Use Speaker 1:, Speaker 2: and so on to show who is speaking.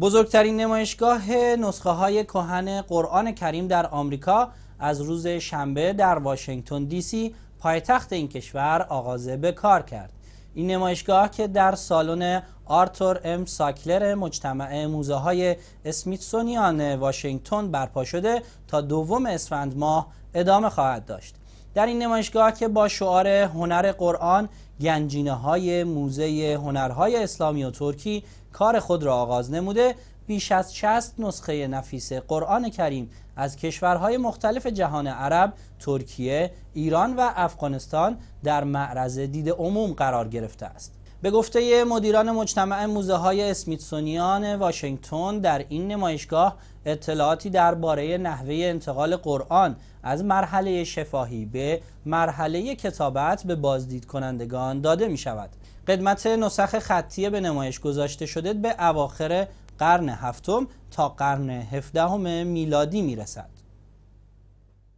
Speaker 1: بزرگترین نمایشگاه نسخه های کهن قرآن کریم در آمریکا از روز شنبه در واشنگتن دی سی پایتخت این کشور آغاز به کار کرد این نمایشگاه که در سالن آرتور ام ساکلر مجتمع موزه های اسمیتسونیان واشنگتن برپا شده تا دوم اسفند ماه ادامه خواهد داشت در این نمایشگاه که با شعار هنر قرآن گنجینه های موزه هنرهای اسلامی و ترکی کار خود را آغاز نموده بیش از 60 نسخه نفیس قرآن کریم از کشورهای مختلف جهان عرب، ترکیه، ایران و افغانستان در معرض دید عموم قرار گرفته است. به گفته مدیران مجتمع موزه های اسمیتسونیان واشنگتن در این نمایشگاه اطلاعاتی درباره نحوه انتقال قرآن از مرحله شفاهی به مرحله کتابت به بازدید کنندگان داده می شود. قدمت نسخ خطی به نمایش گذاشته شده به اواخر قرن هفتم تا قرن هفدهم میلادی می رسد.